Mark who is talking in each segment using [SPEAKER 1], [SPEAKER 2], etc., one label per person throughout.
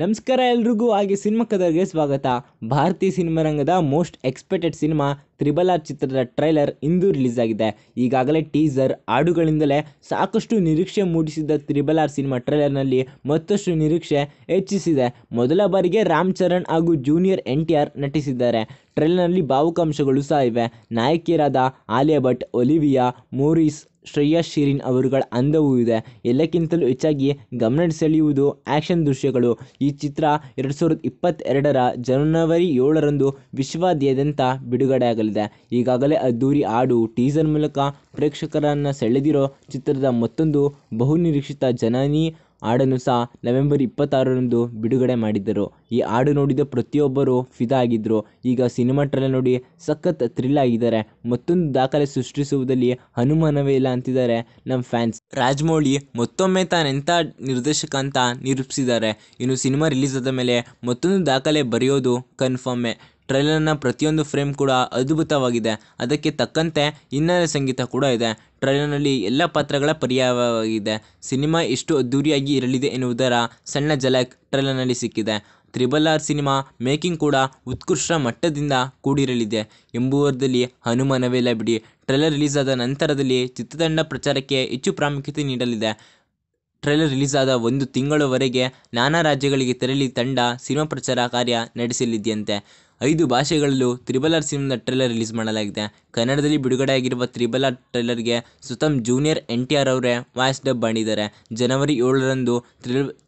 [SPEAKER 1] ನಮಸ್ಕಾರ ಎಲ್ರಿಗೂ ಹಾಗೆ ಸಿನಿಮಾ ಕದರ್ಗೆ ಸ್ವಾಗತ ಭಾರತೀಯ ಸಿನಿಮಾ ರಂಗದ most expected cinema triple R ಚಿತ್ರದ ಟ್ರೈಲರ್ ಇಂದು ರಿಲೀಸ್ ಆಗಿದೆ ಈಗಾಗಲೇ ಟೀಸರ್ ಹಾಡುಗಳಿಂದಲೇ ಸಾಕಷ್ಟು ನಿರೀಕ್ಷೆ ಮೂಡಿಸಿದ್ದ ತ್ರಿಬಲ್ ಆರ್ ಸಿನಿಮಾ ಟ್ರೈಲರ್ನಲ್ಲಿ ಮತ್ತಷ್ಟು ನಿರೀಕ್ಷೆ ಹೆಚ್ಚಿಸಿದೆ ಮೊದಲ ಬಾರಿಗೆ ರಾಮ್ ಚರಣ್ ಹಾಗೂ ಜೂನಿಯರ್ ಎನ್ ಟಿ ಆರ್ ನಟಿಸಿದ್ದಾರೆ ಟ್ರೈಲರ್ನಲ್ಲಿ ಭಾವುಕಾಂಶಗಳು ಸಹ ಇವೆ ನಾಯಕಿಯರಾದ ಆಲಿಯಾ ಭಟ್ ಒಲಿವಿಯಾ ಮೋರಿಸ್ ಶ್ರೇಯಾ ಶಿರಿನ್ ಅವರುಗಳ ಅಂದವೂ ಇದೆ ಎಲ್ಲಕ್ಕಿಂತಲೂ ಹೆಚ್ಚಾಗಿ ಗಮನ ಸೆಳೆಯುವುದು ಆ್ಯಕ್ಷನ್ ದೃಶ್ಯಗಳು ಈ ಚಿತ್ರ ಎರಡು ಸಾವಿರದ ಇಪ್ಪತ್ತೆರಡರ ಜನವರಿ ಏಳರಂದು ವಿಶ್ವಾದ್ಯಂತ ಬಿಡುಗಡೆಯಾಗಲಿದೆ ಈಗಾಗಲೇ ಅದ್ದೂರಿ ಹಾಡು ಟೀಸರ್ ಮೂಲಕ ಪ್ರೇಕ್ಷಕರನ್ನು ಸೆಳೆದಿರೋ ಚಿತ್ರದ ಮತ್ತೊಂದು ಬಹುನಿರೀಕ್ಷಿತ ಜನನಿ ಹಾಡನ್ನು ಸಹ ನವೆಂಬರ್ ಇಪ್ಪತ್ತಾರರಂದು ಬಿಡುಗಡೆ ಮಾಡಿದ್ದರು ಈ ಹಾಡು ನೋಡಿದ ಪ್ರತಿಯೊಬ್ಬರು ಫಿದಾ ಆಗಿದ್ದರು ಈಗ ಸಿನಿಮಾ ಟ್ರೈಲರ್ ನೋಡಿ ಸಖತ್ ಥ್ರಿಲ್ ಆಗಿದ್ದಾರೆ ಮತ್ತೊಂದು ದಾಖಲೆ ಸೃಷ್ಟಿಸುವುದಲ್ಲಿ ಅನುಮಾನವೇ ಇಲ್ಲ ಅಂತಿದ್ದಾರೆ ನಮ್ಮ ಫ್ಯಾನ್ಸ್ ರಾಜಮೌಳಿ ಮತ್ತೊಮ್ಮೆ ತಾನೆಂಥ ನಿರ್ದೇಶಕ ಅಂತ ನಿರೂಪಿಸಿದ್ದಾರೆ ಇನ್ನು ಸಿನಿಮಾ ರಿಲೀಸ್ ಆದ ಮೇಲೆ ಮತ್ತೊಂದು ದಾಖಲೆ ಬರೆಯೋದು ಕನ್ಫರ್ಮೆ ಟ್ರೈಲರ್ನ ಪ್ರತಿಯೊಂದು ಫ್ರೇಮ್ ಕೂಡ ಅದ್ಭುತವಾಗಿದೆ ಅದಕ್ಕೆ ತಕ್ಕಂತೆ ಹಿನ್ನೆಲೆ ಸಂಗೀತ ಕೂಡ ಇದೆ ಟ್ರೈಲರ್ನಲ್ಲಿ ಎಲ್ಲ ಪಾತ್ರಗಳ ಪರ್ಯಾಯವಾಗಿದೆ ಸಿನಿಮಾ ಎಷ್ಟು ಅದ್ದೂರಿಯಾಗಿ ಇರಲಿದೆ ಎನ್ನುವುದರ ಸಣ್ಣ ಜಲಾಕ್ ಟ್ರೈಲರ್ನಲ್ಲಿ ಸಿಕ್ಕಿದೆ ತ್ರಿಬಲ್ ಆರ್ ಸಿನಿಮಾ ಮೇಕಿಂಗ್ ಕೂಡ ಉತ್ಕೃಷ್ಟ ಮಟ್ಟದಿಂದ ಕೂಡಿರಲಿದೆ ಎಂಬುವರದಲ್ಲಿ ಅನುಮಾನವೇ ಇಲ್ಲ ಬಿಡಿ ಟ್ರೈಲರ್ ರಿಲೀಸ್ ಆದ ನಂತರದಲ್ಲಿ ಚಿತ್ರತಂಡ ಪ್ರಚಾರಕ್ಕೆ ಹೆಚ್ಚು ಪ್ರಾಮುಖ್ಯತೆ ನೀಡಲಿದೆ ಟ್ರೈಲರ್ ರಿಲೀಸ್ ಆದ ಒಂದು ತಿಂಗಳವರೆಗೆ ನಾನಾ ರಾಜ್ಯಗಳಿಗೆ ತೆರಳಿ ತಂಡ ಸಿನಿಮಾ ಪ್ರಚಾರ ಕಾರ್ಯ ನಡೆಸಲಿದೆಯಂತೆ ಐದು ಭಾಷೆಗಳಲ್ಲೂ ತ್ರಿಬಲ್ ಆರ್ ಸಿನಿಮಾದ ಟ್ರೇಲರ್ ರಿಲೀಸ್ ಮಾಡಲಾಗಿದೆ ಕನ್ನಡದಲ್ಲಿ ಬಿಡುಗಡೆಯಾಗಿರುವ ತ್ರಿಬಲ್ ಆರ್ ಟ್ರೈಲರ್ಗೆ ಸುತಮ್ ಜೂನಿಯರ್ ಎನ್ ಟಿ ಆರ್ ಅವರೇ ವಾಯ್ಸ್ ಡಬ್ ಮಾಡಿದ್ದಾರೆ ಜನವರಿ ಏಳರಂದು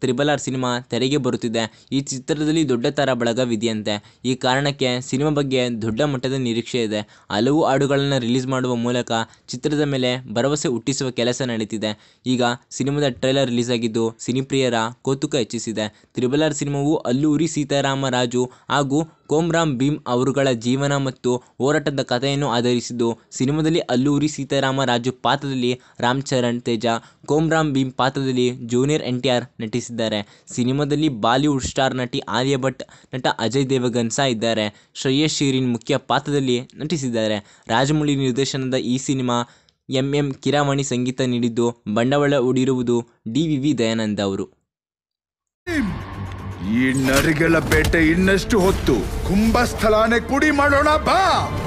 [SPEAKER 1] ತ್ರಿಬಲ್ ಆರ್ ಸಿನಿಮಾ ತೆರೆಗೆ ಬರುತ್ತಿದೆ ಈ ಚಿತ್ರದಲ್ಲಿ ದೊಡ್ಡ ಬಳಗ ಬಳಗವಿದೆಯಂತೆ ಈ ಕಾರಣಕ್ಕೆ ಸಿನಿಮಾ ಬಗ್ಗೆ ದೊಡ್ಡ ಮಟ್ಟದ ನಿರೀಕ್ಷೆ ಇದೆ ಹಲವು ಹಾಡುಗಳನ್ನು ರಿಲೀಸ್ ಮಾಡುವ ಮೂಲಕ ಚಿತ್ರದ ಮೇಲೆ ಭರವಸೆ ಹುಟ್ಟಿಸುವ ಕೆಲಸ ನಡೀತಿದೆ ಈಗ ಸಿನಿಮಾದ ಟ್ರೈಲರ್ ರಿಲೀಸ್ ಆಗಿದ್ದು ಸಿನಿಪ್ರಿಯರ ಕೌತುಕ ಹೆಚ್ಚಿಸಿದೆ ತ್ರಿಬಲ್ ಆರ್ ಸಿನಿಮಾವು ಅಲ್ಲೂರಿ ರಾಜು ಹಾಗೂ ಕೋಮ್ರಾ ಸೀತಾರಾಮ್ ಭೀಮ್ ಅವರುಗಳ ಜೀವನ ಮತ್ತು ಹೋರಾಟದ ಕಥೆಯನ್ನು ಆಧರಿಸಿದ್ದು. ಸಿನಿಮಾದಲ್ಲಿ ಅಲ್ಲೂರಿ ಸೀತಾರಾಮ ರಾಜು ಪಾತ್ರದಲ್ಲಿ ರಾಮ್ ಚರಣ್ ತೇಜ, ಕೋಮ್ರಾಮ್ ಭೀಮ್ ಪಾತ್ರದಲ್ಲಿ ಜೂನಿಯರ್ ಆರ್ ನಟಿಸಿದ್ದಾರೆ. ಸಿನಿಮಾದಲ್ಲಿ ಬಾಲಿವುಡ್ ಸ್ಟಾರ್ ನಟಿ ಆಲಿಯಾ ಭಟ್, ನಟ ಅಜಯ್ ದೇವಗನ್ ಸಹ ಇದ್ದಾರೆ. ಶ್ರೇಯ ಶಿರಿನ್ ಮುಖ್ಯ ಪಾತ್ರದಲ್ಲಿ ನಟಿಸಿದ್ದಾರೆ. ರಾಜಮೌಳಿ ನಿರ್ದೇಶನದ ಈ ಸಿನಿಮಾ ಎಂ. ಎಂ. ಸಂಗೀತ ನೀಡಿದ್ದು, ಬಂಡವಾಳ ಹೂಡಿರುವುದು ಡಿ. ವಿ. ವಿ. ದಯಾನಂದ ಅವರು. ಈ ನರಿಗಳ ಬೇಟೆ ಇನ್ನಷ್ಟು ಹೊತ್ತು ಕುಂಭಸ್ಥಳಾನೆ ಕುಡಿ ಮಾಡೋಣ ಬಾ